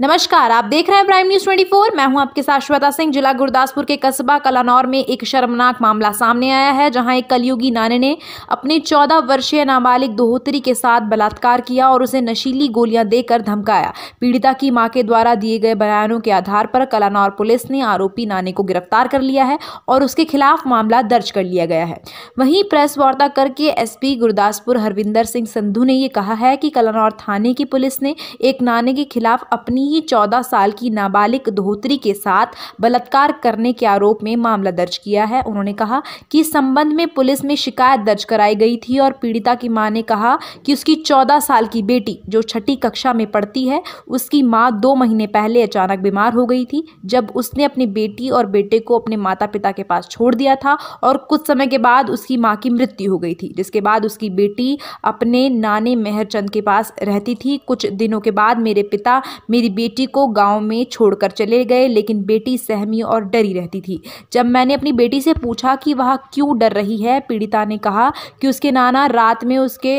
नमस्कार आप देख रहे हैं प्राइम न्यूज 24 मैं हूं आपके साथ श्वेता सिंह जिला गुरदासपुर के कस्बा कलानौर में एक शर्मनाक मामला सामने आया है जहां एक कलयुगी नाने ने अपने 14 वर्षीय नाबालिग दोहोत्री के साथ बलात्कार किया और उसे नशीली गोलियां देकर धमकाया पीड़िता की मां के द्वारा दिए गए बयानों के आधार पर कलानौर पुलिस ने आरोपी नाने को गिरफ्तार कर लिया है और उसके खिलाफ मामला दर्ज कर लिया गया है वहीं प्रेस वार्ता करके एस गुरदासपुर हरविंदर सिंह संधू ने ये कहा है कि कलानौर थाने की पुलिस ने एक नाने के खिलाफ अपनी अपनी ही चौदह साल की नाबालिग धोत्री के साथ बलात्कार करने के आरोप में मामला दर्ज किया है उन्होंने कहा कि इस संबंध में पुलिस में शिकायत दर्ज कराई गई थी और पीड़िता की मां ने कहा कि उसकी चौदह साल की बेटी जो छठी कक्षा में पढ़ती है उसकी मां दो महीने पहले अचानक बीमार हो गई थी जब उसने अपनी बेटी और बेटे को अपने माता पिता के पास छोड़ दिया था और कुछ समय के बाद उसकी माँ की मृत्यु हो गई थी जिसके बाद उसकी बेटी अपने नाने मेहरचंद के पास रहती थी कुछ दिनों के बाद मेरे पिता मेरी बेटी को गाँव में छोड़कर चले गए लेकिन बेटी सहमी और डरी रहती थी जब मैंने अपनी बेटी से पूछा कि वह क्यों डर रही है पीड़िता ने कहा कि उसके नाना रात में उसके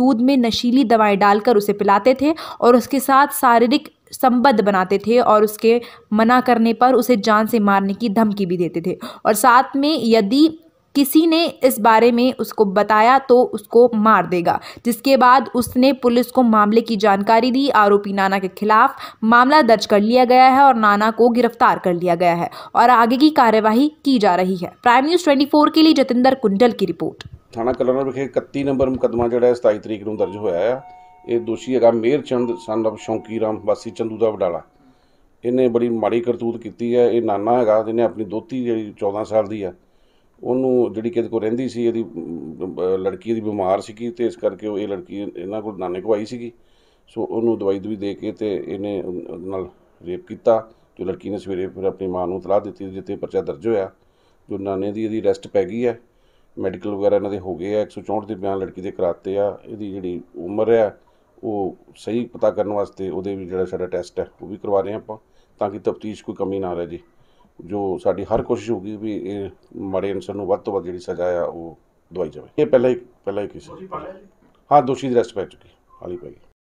दूध में नशीली दवाएं डालकर उसे पिलाते थे और उसके साथ शारीरिक संबद्ध बनाते थे और उसके मना करने पर उसे जान से मारने की धमकी भी देते थे और साथ में यदि किसी ने इस बारे में उसको बताया तो उसको मार देगा जिसके बाद उसने पुलिस को मामले की जानकारी दी आरोपी नाना के खिलाफ मामला दर्ज कर लिया गया है और नाना को गिरफ्तार कर लिया गया है और आगे की कार्यवाही की जा रही है प्राइम न्यूज ट्वेंटी के लिए जतेंद्र कुंडल की रिपोर्ट थाना कलर विखे इकती नंबर मुकदमा जोड़ा है सताई तरीक नर्ज ਹੋਇਆ यह दोषी है मेहर चंद सन ऑफ शौकी राम वासी चंदू का वडाला इन्हें बड़ी माड़ी करतूत की है ये नाना है जिन्हें अपनी दोती जी चौदह साल की है ਉਹਨੂੰ ਜਿਹੜੀ ਕਿਹਦੇ ਕੋ ਰਹਿੰਦੀ ਸੀ ਇਹਦੀ ਲੜਕੀ ਦੀ ਬਿਮਾਰ ਸੀਗੀ ਤੇ ਇਸ ਕਰਕੇ ਉਹ ਇਹ ਲੜਕੀ ਇਹਨਾਂ ਕੋਲ ਨਾਨੇ ਕੋ ਆਈ ਸੀਗੀ ਸੋ ਉਹਨੂੰ ਦਵਾਈ ਦਵਾਈ ਦੇ ਕੇ ਤੇ ਇਹਨੇ ਉਹਦੇ ਨਾਲ ਰੇਪ ਕੀਤਾ ਜੋ ਲੜਕੀ ਨੇ ਸਵੇਰੇ ਫਿਰ ਆਪਣੀ ਮਾਂ ਨੂੰ ਤਲਾਹ ਦਿੱਤੀ ਜਿੱਤੇ ਪਰਚਾ ਦਰਜ ਹੋਇਆ ਜੋ ਨਾਨੇ ਦੀ ਇਹਦੀ ਅਰੈਸਟ ਪੈ ਗਈ ਹੈ ਮੈਡੀਕਲ ਵਗੈਰਾ ਇਹਨਾਂ ਦੇ ਹੋ ਗਏ ਆ 164 ਦੇ ਬਿਆਨ ਲੜਕੀ ਦੇ ਕਰਾਤੇ ਆ ਇਹਦੀ ਜਿਹੜੀ ਉਮਰ ਹੈ ਉਹ ਸਹੀ ਪਤਾ ਕਰਨ ਵਾਸਤੇ ਉਹਦੇ ਵੀ ਜਿਹੜਾ ਸਾਡਾ ਟੈਸਟ ਹੈ ਉਹ ਵੀ ਕਰਵਾ ਰਹੇ ਆਪਾਂ ਤਾਂ ਕਿ ਤਫਤੀਸ਼ ਕੋਈ ਕਮੀ ਨਾ ਰਹੇ ਜੀ ਜੋ ਸਾਡੀ ਹਰ ਕੋਸ਼ਿਸ਼ ਹੋਗੀ ਵੀ ਇਹ ਮਾੜੇ ਅੰਸਰ ਨੂੰ ਵੱਧ ਤੋਂ ਵੱਧ ਜਿਹੜੀ ਸਜ਼ਾ ਆ ਉਹ ਦਵਾਈ ਜਾਵੇ ਇਹ ਪਹਿਲਾਂ ਹੀ ਪਹਿਲਾਂ ਹੀ ਕੇਸ ਹੈ। ਹਾਂ ਦੋਸ਼ੀ ਦੀ ਰੈਸਟ ਪੈ ਚੁੱਕੀ ਹਾਲੀ ਪਈ